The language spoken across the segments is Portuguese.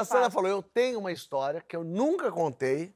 a Sandra falou: eu tenho uma história que eu nunca contei,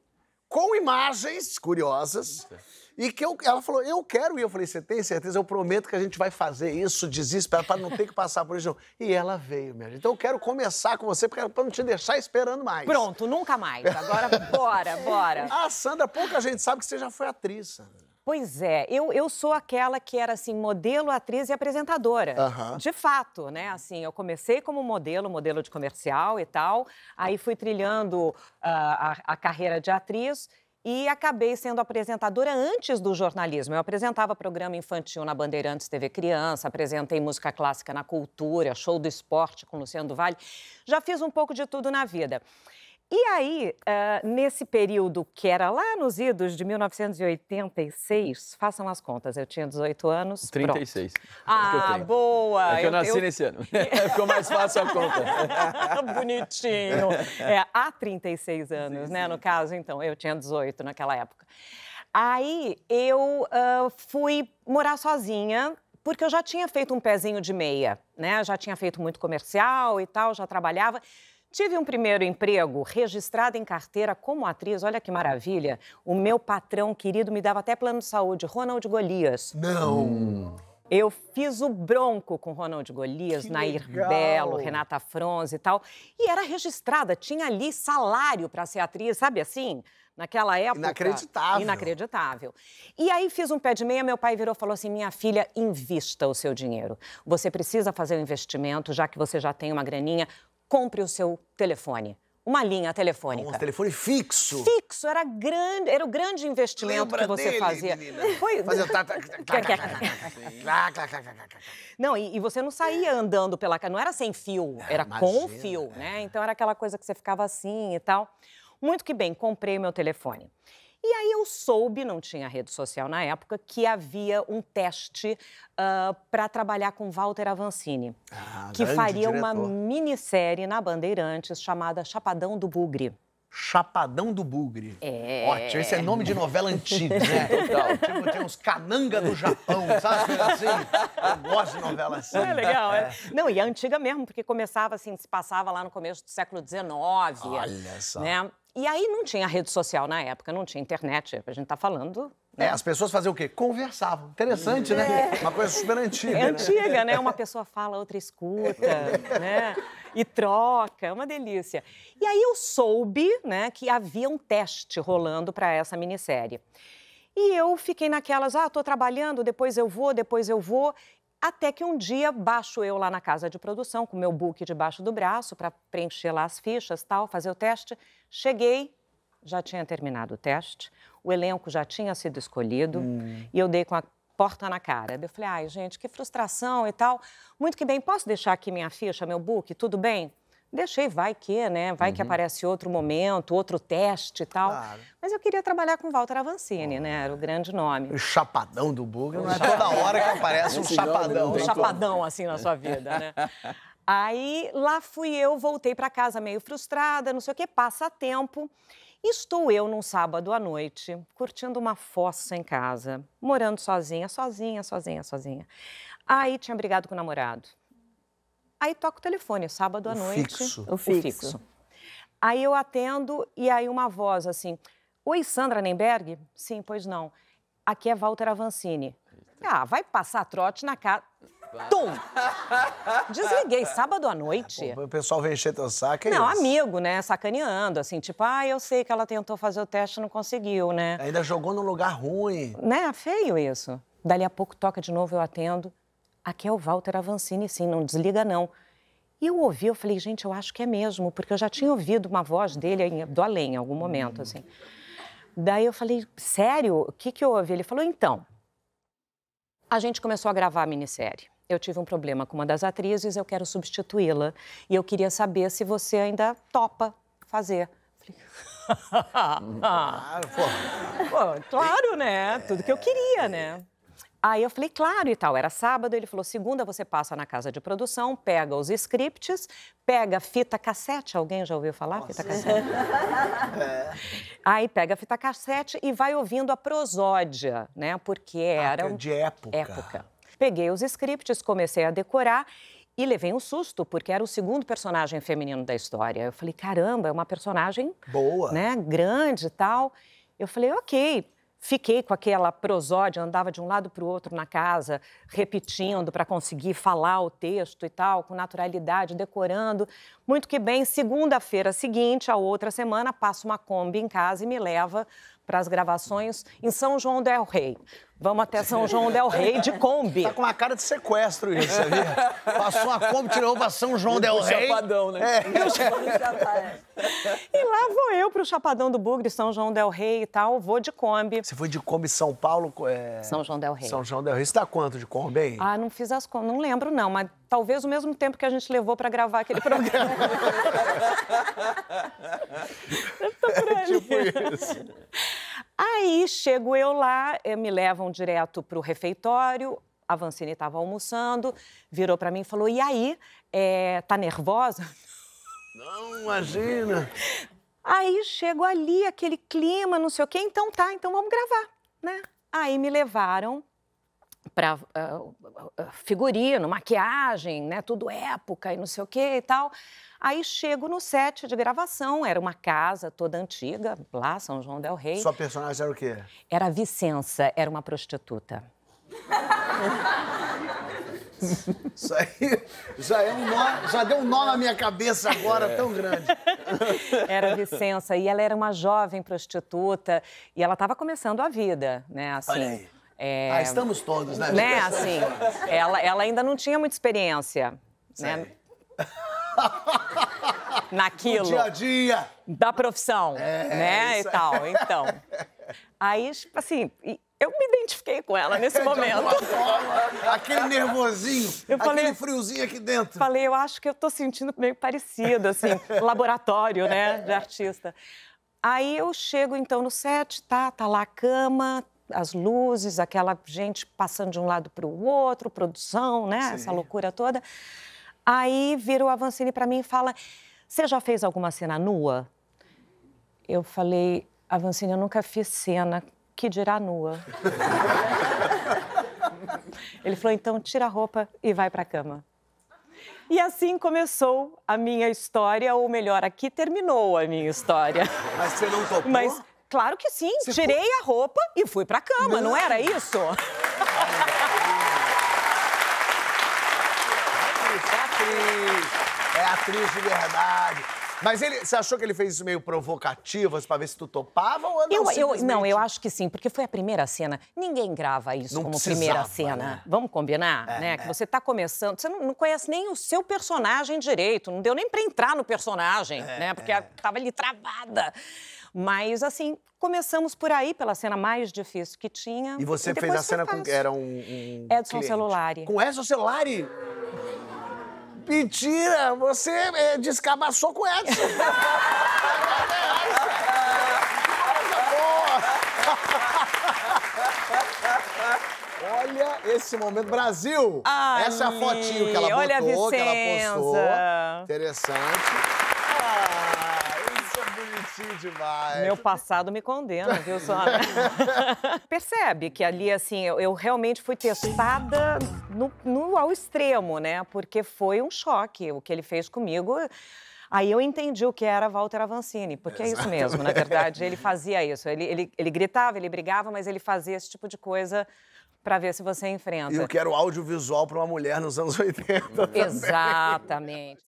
com imagens curiosas. É. E que eu, ela falou, eu quero ir. Eu falei, você tem certeza? Eu prometo que a gente vai fazer isso, desesperado para não ter que passar por isso. E ela veio, minha gente. Então eu quero começar com você, para não te deixar esperando mais. Pronto, nunca mais. Agora, bora, bora. A Sandra, pouca gente sabe que você já foi atriz, Sandra. Pois é, eu, eu sou aquela que era assim, modelo, atriz e apresentadora. Uhum. De fato, né? Assim, eu comecei como modelo, modelo de comercial e tal. Aí fui trilhando uh, a, a carreira de atriz e acabei sendo apresentadora antes do jornalismo. Eu apresentava programa infantil na Bandeirantes TV Criança, apresentei música clássica na Cultura, show do esporte com Luciano do Vale. Já fiz um pouco de tudo na vida. E aí, uh, nesse período que era lá nos idos de 1986, façam as contas, eu tinha 18 anos. 36. Pronto. É ah, é boa! É que eu, eu nasci eu... nesse ano. É. Ficou mais fácil a conta. Bonitinho. É, há 36 anos, sim, né, sim. né? No caso, então, eu tinha 18 naquela época. Aí eu uh, fui morar sozinha, porque eu já tinha feito um pezinho de meia, né? Já tinha feito muito comercial e tal, já trabalhava. Tive um primeiro emprego registrado em carteira como atriz, olha que maravilha. O meu patrão querido me dava até plano de saúde, Ronald Golias. Não! Eu fiz o bronco com Ronald Golias, que Nair legal. Belo, Renata Fronze e tal. E era registrada, tinha ali salário para ser atriz, sabe assim? Naquela época. Inacreditável. Inacreditável. E aí fiz um pé de meia, meu pai virou e falou assim: minha filha, invista o seu dinheiro. Você precisa fazer um investimento, já que você já tem uma graninha, compre o seu telefone uma linha telefônica. Um telefone fixo. Fixo, era grande, era o grande investimento Lembra que você dele, fazia. Foi. Não, e, e, você não saía andando pela casa, não era sem fio, era Imagina, com fio, né? Então era aquela coisa que você ficava assim e tal. Muito que bem, comprei meu telefone. E aí eu soube, não tinha rede social na época, que havia um teste uh, ah, para trabalhar com Walter Avancini, ah, que faria diretor. uma minissérie na Bandeirantes chamada Chapadão do Bugre. Chapadão do Bugre. É. Ótimo, esse é nome de novela antiga, né? Total. Tipo, tem uns Cananga do Japão, sabe? Assim, eu gosto de novela assim. É legal, né? é. é. Não, e é antiga mesmo, porque começava assim, se passava lá no começo do século XIX. Olha só. Né? E aí não tinha rede social na época, não tinha internet. A gente estar tá falando né? é, as pessoas faziam o quê? Conversavam. Interessante, né? é. né? Uma coisa super antiga. É né? antiga, né? né? Uma pessoa fala, outra escuta, né? E troca, é uma delícia. E aí eu soube, né, que havia um teste rolando para essa minissérie. E eu fiquei naquelas, ah, estou trabalhando, depois eu vou, depois eu vou. Até que um dia baixo eu lá na casa de produção, com meu book debaixo do braço, para preencher lá as fichas tal, fazer o teste. Cheguei, já tinha terminado o teste, o elenco já tinha sido escolhido, hum. e eu dei com a porta na cara. Eu falei, ai, gente, que frustração e tal. Muito que bem, posso deixar aqui minha ficha, meu book, tudo bem? deixei, vai que, né? Vai uhum. que aparece outro momento, outro teste e tal. Claro. Mas eu queria trabalhar com Walter Avancini, oh, né? Era o grande nome. O chapadão do Burger. Não né? é toda hora que aparece um chapadão. Um chapadão, assim, na sua vida, né? Aí lá fui eu, voltei para casa meio frustrada, não sei o que, passa tempo. Estou eu num sábado à noite, curtindo uma fossa em casa, morando sozinha, sozinha, sozinha, sozinha. Aí tinha brigado com o namorado aí toca o telefone, sábado à o noite. Fixo. O, o fixo. Aí eu atendo e aí uma voz assim: Oi, Sandra Nemberg? Sim, pois não. Aqui é Walter Avancini. Ah, vai passar trote na casa. Tum! Desliguei, sábado à noite. O pessoal vem encher teu saco, é Não, isso? amigo, né? Sacaneando, assim, tipo, ah, eu sei que ela tentou fazer o teste e não conseguiu, né? Ainda jogou num lugar ruim. Né? Feio isso. Dali a pouco toca de novo, eu atendo aqui é o Walter Avancini, sim, não desliga não. E eu ouvi, eu falei, gente, eu acho que é mesmo, porque eu já tinha ouvido uma voz dele do além em algum momento, assim. Daí eu falei, sério? O que que houve? Ele falou, então, a gente começou a gravar a minissérie. Eu tive um problema com uma das atrizes, eu quero substituí-la. E eu queria saber se você ainda topa fazer. Falei... claro, pô. pô. Claro, né? Tudo que eu queria, né? Aí eu falei, claro e tal, era sábado. Ele falou: segunda você passa na casa de produção, pega os scripts, pega fita cassete. Alguém já ouviu falar Nossa. fita cassete? É. Aí pega fita cassete e vai ouvindo a prosódia, né? Porque ah, era. Ah, de época. época. Peguei os scripts, comecei a decorar e levei um susto, porque era o segundo personagem feminino da história. Eu falei, caramba, é uma personagem. Boa. Né, grande e tal. Eu falei, ok. Fiquei com aquela prosódia, andava de um lado para o outro na casa, repetindo para conseguir falar o texto e tal, com naturalidade, decorando. Muito que bem. Segunda-feira seguinte, a outra semana, passa uma Kombi em casa e me leva para as gravações em São João del Rei. Vamos até São João del Rei de Kombi. Tá com uma cara de sequestro isso, sabia? Passou a Kombi, tirou pra São João del Rei. Chapadão, né? É. E lá vou eu pro Chapadão do Bugre, São João del Rei e tal, vou de Kombi. Você foi de Kombi São Paulo? É... São João del Rei. São João del Rei. Você dá quanto de Kombi aí? Ah, não fiz as contas, não lembro não, mas talvez o mesmo tempo que a gente levou pra gravar aquele programa. é tipo isso. Aí chego eu lá, eh, me levam direto para o refeitório, a Vancini estava almoçando, virou para mim e falou: E aí, é, tá nervosa? Não, imagina! Aí chego ali, aquele clima, não sei o quê, então tá, então vamos gravar, né? Aí me levaram para uh, ah, ah, ah, figurino, maquiagem, né? Tudo época e não sei o que e tal. Aí chego no set de gravação, era uma casa toda antiga, lá, São João del Rei. Sua personagem era o quê? Era Vicença, era uma prostituta. Isso aí já, é um nó, já deu um nó na minha cabeça agora é. tão grande. Era Vicença, e ela era uma jovem prostituta, e ela estava começando a vida, né? Assim, Olha aí. É, ah, estamos todos, né? Né, assim, ela, ela ainda não tinha muita experiência, né? Naquilo. No dia a dia. Da profissão, é, né, é e tal, então. Aí, tipo assim, eu me identifiquei com ela nesse momento. Forma, aquele nervosinho, eu falei, aquele friozinho aqui dentro. Falei, eu acho que eu tô sentindo meio parecido, assim, laboratório, né, de artista. Aí eu chego, então, no set, tá, tá lá a cama, as luzes, aquela gente passando de um lado para o outro, produção, né? Sim. Essa loucura toda. Aí vira o Avancini para mim e fala: Você já fez alguma cena nua? Eu falei: Avancini, eu nunca fiz cena que dirá nua. Ele falou: Então tira a roupa e vai para a cama. E assim começou a minha história, ou melhor, aqui terminou a minha história. Mas você não topou? Mas Claro que sim. Você Tirei foi... a roupa e fui pra cama, não, não era isso? É atriz, é atriz de verdade. Mas ele, você achou que ele fez isso meio provocativo, assim, para ver se tu topava ou não? Eu, simplesmente... eu, não, eu acho que sim, porque foi a primeira cena. Ninguém grava isso não como primeira cena. Né? Vamos combinar, é, né? É. Que você tá começando, você não, não, conhece nem o seu personagem direito, não deu nem para entrar no personagem, é, né? Porque é. tava ali travada. Mas, assim, começamos por aí, pela cena mais difícil que tinha. E você e fez a cena com. Era um. um Edson cliente. Celulari. Com Edson Celulari? Mentira! Você é, descabaçou com Edson! Olha esse momento. Brasil! Ai, Essa é a fotinho que ela botou, olha a que ela postou. Interessante. Que demais. Meu passado me condena, viu, só. Percebe que ali, assim, eu, eu realmente fui testada no, no, ao extremo, né? Porque foi um choque o que ele fez comigo. Aí eu entendi o que era Walter Avancini, porque é isso mesmo, na verdade. Ele fazia isso. Ele, ele, ele gritava, ele brigava, mas ele fazia esse tipo de coisa para ver se você enfrenta. E eu quero audiovisual para uma mulher nos anos 80. Exatamente.